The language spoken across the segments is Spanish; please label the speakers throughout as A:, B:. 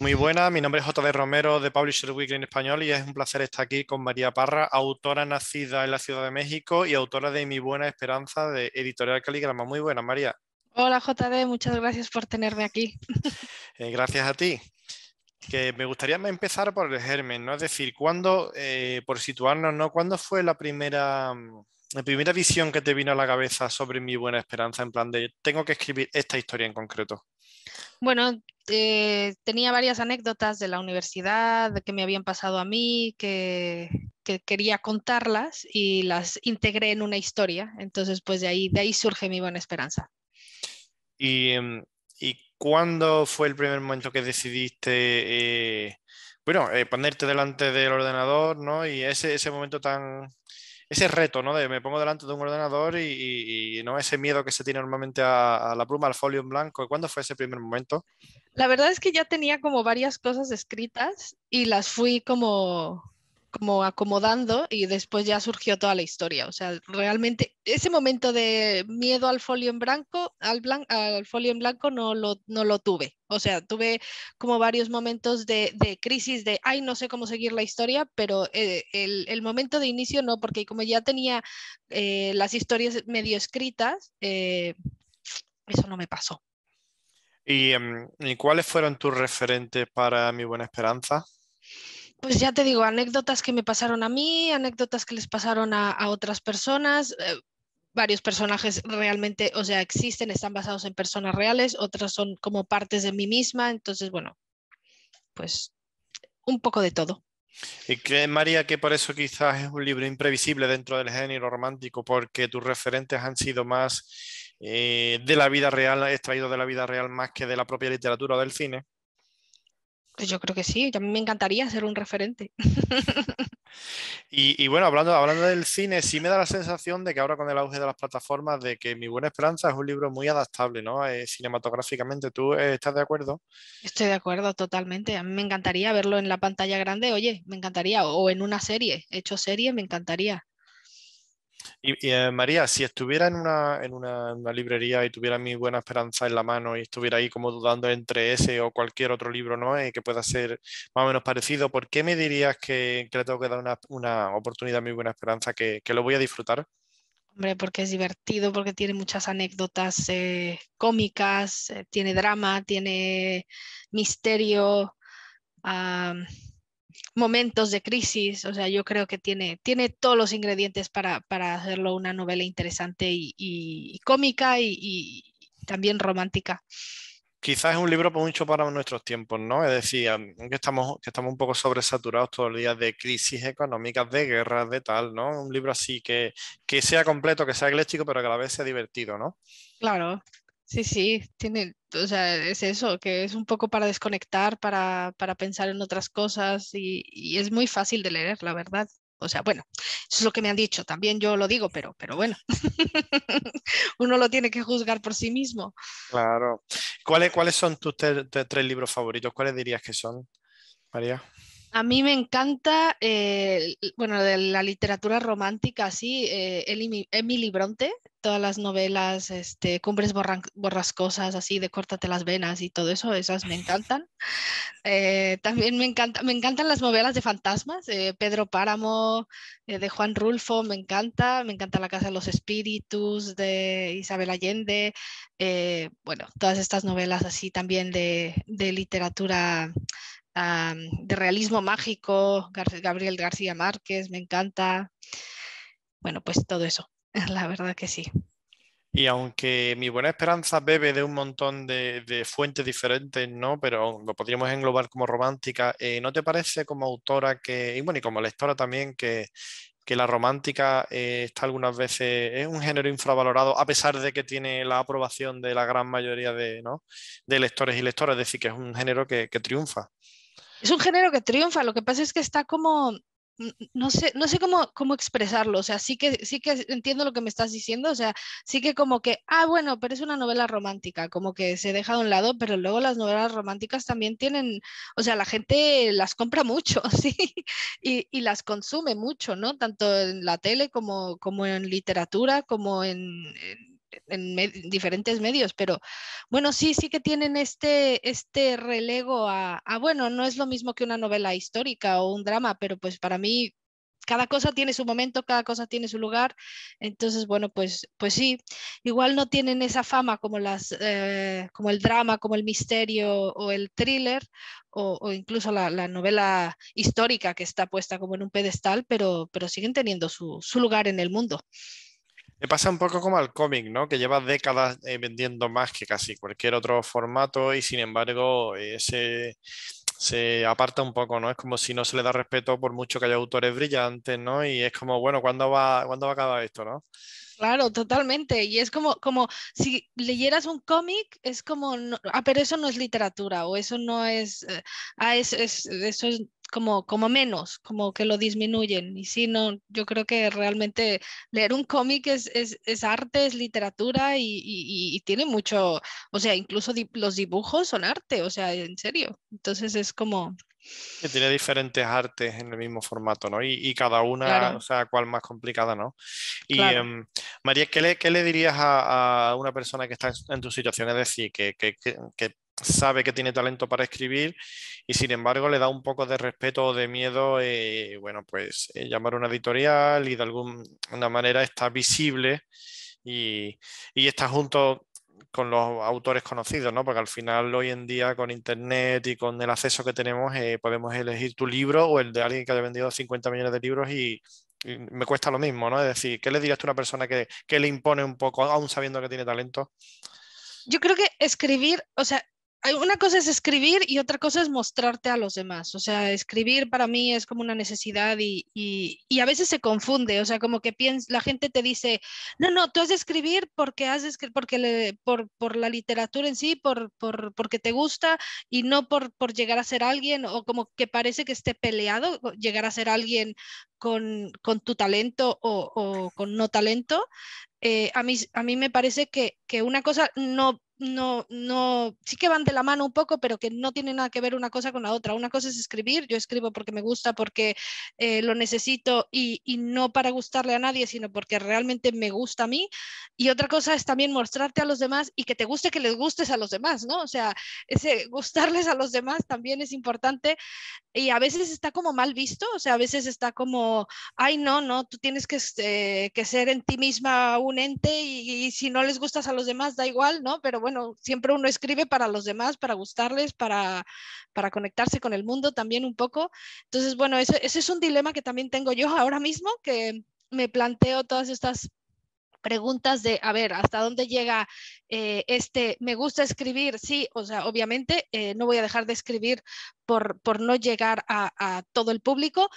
A: Muy buena, mi nombre es J.D. Romero de Publisher Weekly en español y es un placer estar aquí con María Parra, autora nacida en la Ciudad de México y autora de Mi Buena Esperanza de Editorial Caligrama. Muy buena, María.
B: Hola J.D., muchas gracias por tenerme aquí.
A: Eh, gracias a ti. Que me gustaría empezar por el germen, ¿no? Es decir, eh, por situarnos, ¿no? ¿Cuándo fue la primera, mm, la primera visión que te vino a la cabeza sobre mi buena esperanza? En plan de, tengo que escribir esta historia en concreto.
B: Bueno, eh, tenía varias anécdotas de la universidad, de que me habían pasado a mí, que, quería contarlas y las integré en una historia. Entonces, pues de ahí, de ahí surge mi buena esperanza.
A: ¿Y, em, cuándo fue el primer momento que decidiste, eh, bueno, eh, ponerte delante del ordenador, ¿no? Y ese, ese momento tan, ese reto, ¿no? De me pongo delante de un ordenador y, no ese miedo que se tiene normalmente a, a, la pluma, al folio en blanco. ¿Cuándo fue ese primer momento?
B: La verdad es que ya tenía como varias cosas escritas y las fui como como acomodando y después ya surgió toda la historia. O sea, realmente ese momento de miedo al folio en blanco, al, al folio en blanco no lo, no lo tuve. O sea, tuve como varios momentos de, crisis de, ay, no sé cómo seguir la historia, pero eh, el, momento de inicio no, porque como ya tenía eh, las historias medio escritas, eh, eso no me pasó.
A: Em, ¿Y cuáles fueron tus referentes para Mi Buena Esperanza?
B: pues ya te digo, anécdotas que me pasaron a mí, anécdotas que les pasaron a, otras personas. Eh, varios personajes realmente, o sea, existen, están basados en personas reales, otras son como partes de mí misma, entonces, bueno, pues un poco de todo.
A: ¿Y crees, María, que por eso quizás es un libro imprevisible dentro del género romántico, porque tus referentes han sido más eh, de la vida real, extraídos de la vida real más que de la propia literatura o del cine?
B: Pues yo creo que sí, a mí me encantaría ser un referente.
A: Y, bueno, hablando, hablando del cine, sí me da la sensación de que ahora con el auge de las plataformas, de que Mi Buena Esperanza es un libro muy adaptable, ¿no? Eh, cinematográficamente, ¿tú eh, estás de acuerdo?
B: Estoy de acuerdo totalmente. A mí me encantaría verlo en la pantalla grande, oye, me encantaría, o, o en una serie, hecho serie, me encantaría.
A: Y, eh, María, si estuviera en una, en una, librería y tuviera mi buena esperanza en la mano y estuviera ahí como dudando entre ese o cualquier otro libro, ¿no? Y eh, que pueda ser más o menos parecido, ¿por qué me dirías que, que le tengo que dar una, una oportunidad a mi buena esperanza, que, lo voy a disfrutar? Hombre,
B: porque es divertido, porque tiene muchas anécdotas eh, cómicas, tiene drama, tiene misterio momentos de crisis, o sea, yo creo que tiene, tiene todos los ingredientes para, hacerlo una novela interesante y, cómica y, también romántica.
A: Quizás es un libro pues, mucho para nuestros tiempos, ¿no? Es decir, que estamos, estamos un poco sobresaturados todos los días de crisis económicas, de guerras, de tal, ¿no? Un libro así que, que sea completo, que sea ecléctico, pero que a la vez sea divertido, ¿no?
B: Claro, Sí, sí, tiene, o sea, es eso, que es un poco para desconectar, para, pensar en otras cosas y, es muy fácil de leer, la verdad. O sea, bueno, eso es lo que me han dicho, también yo lo digo, pero,
A: pero bueno,
B: uno lo tiene que juzgar por sí mismo.
A: Claro. ¿Cuáles, cuáles son tus tres libros favoritos? ¿Cuáles dirías que son, María?
B: A mí me encanta, eh, bueno, de la literatura romántica, así, eh, Emily Bronte, todas las novelas, este, Cumbres borrascosas, así, de Córtate las venas y todo eso, esas me encantan. Eh, también me, encanta, me encantan las novelas de fantasmas, Pedro Páramo, de Juan Rulfo, me encanta, me encanta La Casa de los Espíritus, de Isabel Allende, bueno, todas estas novelas así también de, de literatura de realismo mágico, Gabriel García Márquez, me encanta. Bueno, pues todo eso, la verdad que sí.
A: Y aunque mi buena esperanza bebe de un montón de, fuentes diferentes, ¿no? Pero lo podríamos englobar como romántica, eh, ¿no te parece como autora que, y bueno, y como lectora también, que, la romántica eh, está algunas veces, es un género infravalorado, a pesar de que tiene la aprobación de la gran mayoría de, lectores y lectoras, es decir, que es un género que triunfa?
B: Es un género que triunfa, lo que pasa es que está como, no sé, no sé cómo, cómo expresarlo, o sea, sí que, sí que entiendo lo que me estás diciendo, o sea, sí que como que, ah, bueno, pero es una novela romántica, como que se deja de un lado, pero luego las novelas románticas también tienen, o sea, la gente las compra mucho, sí, y, las consume mucho, ¿no? Tanto en la tele como, como en literatura, como en en diferentes medios, pero bueno, sí, sí que tienen este, este relego a, bueno, no es lo mismo que una novela histórica o un drama, pero pues para mí cada cosa tiene su momento, cada cosa tiene su lugar, entonces bueno, pues, pues sí, igual no tienen esa fama como, las, eh, como el drama, como el misterio o el thriller o, incluso la, novela histórica que está puesta como en un pedestal, pero, pero siguen teniendo su, su lugar en el mundo.
A: Me pasa un poco como al cómic, ¿no? Que lleva décadas eh, vendiendo más que casi cualquier otro formato y sin embargo eh, se, aparta un poco, ¿no? Es como si no se le da respeto por mucho que haya autores brillantes, ¿no? Y es como, bueno, ¿cuándo va, ¿cuándo va a acabar esto, no?
B: Claro, totalmente. Y es como, como si leyeras un cómic, es como, ah, pero eso no es literatura o eso no es, eh, ah, eso es como, como menos, como que lo disminuyen. Y si no, yo creo que realmente leer un cómic es, es, es, arte, es literatura y, y, tiene mucho, o sea, incluso los dibujos son arte, o sea, en serio. Entonces es como,
A: que tiene diferentes artes en el mismo formato, ¿no? Y, cada una, o sea, ¿cuál más complicada, ¿no? Y em, María, ¿qué le, le, dirías a, una persona que está en, tu situación? Es decir, que, que, sabe que tiene talento para escribir y sin embargo le da un poco de respeto o de miedo, eh, bueno, pues eh, llamar a una editorial y de alguna manera está visible y, y está junto con los autores conocidos, ¿no? Porque al final hoy en día con internet y con el acceso que tenemos eh, podemos elegir tu libro o el de alguien que haya vendido 50 millones de libros y, me cuesta lo mismo, ¿no? Es decir, ¿qué le dirías tú a una persona que, que le impone un poco, aún sabiendo que tiene talento?
B: Yo creo que escribir, o sea, una cosa es escribir y otra cosa es mostrarte a los demás. O sea, escribir para mí es como una necesidad y, a veces se confunde. O sea, como que piens la gente te dice, no, no, tú has de escribir porque has de porque por, la literatura en sí, por, porque te gusta y no por, por llegar a ser alguien o como que parece que esté peleado llegar a ser alguien con, tu talento o, con no talento. Eh, a, mí, a mí me parece que, que una cosa no no, no, sí que van de la mano un poco, pero que no tienen nada que ver una cosa con la otra. Una cosa es escribir, yo escribo porque me gusta, porque eh, lo necesito y, no para gustarle a nadie, sino porque realmente me gusta a mí. Y otra cosa es también mostrarte a los demás y que te guste que les gustes a los demás, ¿no? O sea, ese gustarles a los demás también es importante y a veces está como mal visto, o sea, a veces está como, ay, no, no, tú tienes que, este, ser en ti misma un ente y, si no les gustas a los demás, da igual, ¿no? Pero bueno, bueno, siempre uno escribe para los demás, para gustarles, para, conectarse con el mundo también un poco. Entonces, bueno, ese, es un dilema que también tengo yo ahora mismo, que me planteo todas estas preguntas de, a ver, ¿hasta dónde llega eh, este, me gusta escribir? Sí, o sea, obviamente eh, no voy a dejar de escribir por, por no llegar a, todo el público,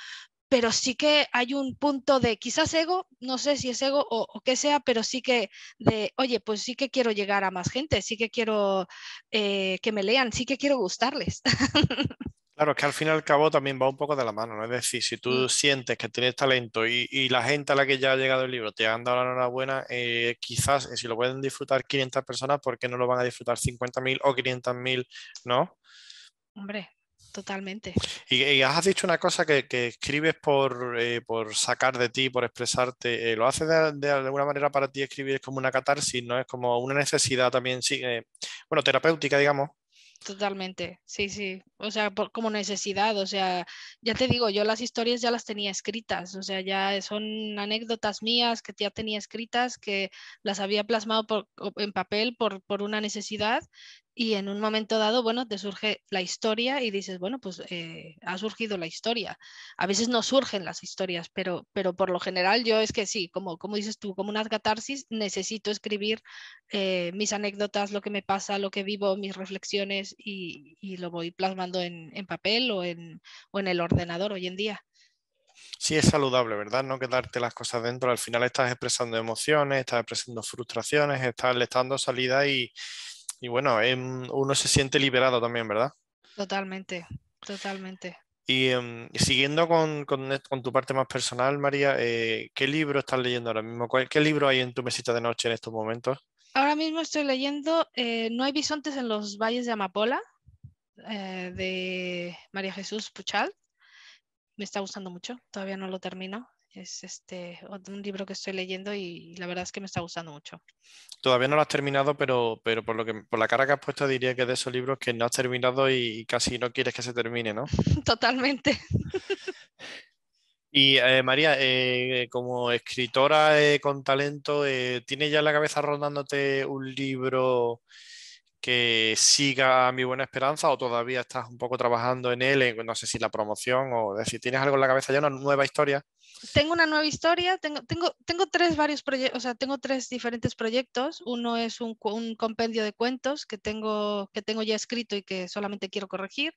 B: pero sí que hay un punto de quizás ego, no sé si es ego o, qué sea, pero sí que de, oye, pues sí que quiero llegar a más gente, sí que quiero eh, que me lean, sí que quiero gustarles.
A: Claro, es que al fin y al cabo también va un poco de la mano, ¿no? Es decir, si tú sientes que tienes talento y, la gente a la que ya ha llegado el libro te han dado la enhorabuena, eh, quizás eh, si lo pueden disfrutar 500 personas, ¿por qué no lo van a disfrutar 50.000 o 500.000, no?
B: Hombre, totalmente.
A: Y, has dicho una cosa que, escribes eh, por, sacar de ti, por expresarte. Eh, ¿Lo haces de, alguna manera para ti escribir es como una catarsis, no es como una necesidad también, sí, eh, bueno, terapéutica, digamos?
B: Totalmente, sí, sí. O sea, como necesidad, o sea, ya te digo, yo las historias ya las tenía escritas, o sea, ya son anécdotas mías que ya tenía escritas, que las había plasmado en papel por, por una necesidad y en un momento dado, bueno, te surge la historia y dices, bueno, pues eh, ha surgido la historia. A veces no surgen las historias, pero, pero por lo general yo es que sí, como, como dices tú, como una catarsis, necesito escribir eh, mis anécdotas, lo que me pasa, lo que vivo, mis reflexiones y, lo voy plasmando en, papel o en, o en el ordenador hoy en día.
A: Sí, es saludable, ¿verdad? No quedarte las cosas dentro. Al final estás expresando emociones, estás expresando frustraciones, estás estás dando salida y, y bueno, em, uno se siente liberado también, ¿verdad?
B: Totalmente, totalmente.
A: Y em, siguiendo e, con, tu parte más personal, María, eh, ¿qué libro estás leyendo ahora mismo? ¿Qué libro hay en tu mesita de noche en estos momentos?
B: Ahora mismo estoy leyendo eh, No hay bisontes en los valles de Amapola, eh, de María Jesús Puchal. Me está gustando mucho, todavía no lo termino. Es este, un libro que estoy leyendo y la verdad es que me está gustando mucho.
A: Todavía no lo has terminado, pero, pero por, lo que, por la cara que has puesto diría que de esos libros que no has terminado y casi no quieres que se termine, ¿no?
B: Totalmente.
A: Y eh, María, eh, como escritora eh, con talento, ¿tiene ya en la cabeza rondándote un libro que siga mi buena esperanza o todavía estás un poco trabajando en él, no sé si la promoción o si decir, tienes algo en la cabeza ya, una nueva historia.
B: Tengo una nueva historia, tengo, tengo, tengo tres varios proyectos, o sea, tengo tres diferentes proyectos. Uno es un, compendio de cuentos que tengo, que tengo ya escrito y que solamente quiero corregir.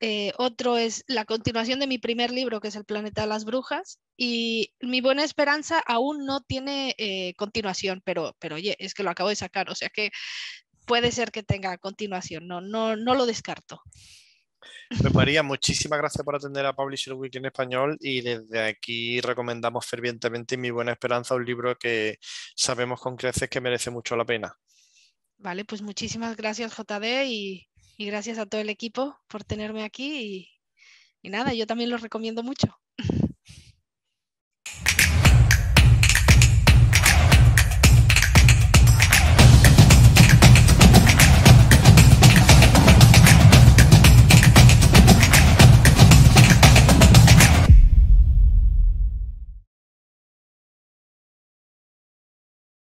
B: Eh, otro es la continuación de mi primer libro, que es El planeta de las brujas. Y mi buena esperanza aún no tiene eh, continuación, pero, pero oye, es que lo acabo de sacar, o sea que puede ser que tenga continuación, no, no, no lo descarto.
A: Pues, María, muchísimas gracias por atender a Publisher Week en español y desde aquí recomendamos fervientemente Mi Buena Esperanza, un libro que sabemos con creces que merece mucho la pena.
B: Vale, pues muchísimas gracias JD y, gracias a todo el equipo por tenerme aquí y, nada, yo también lo recomiendo mucho.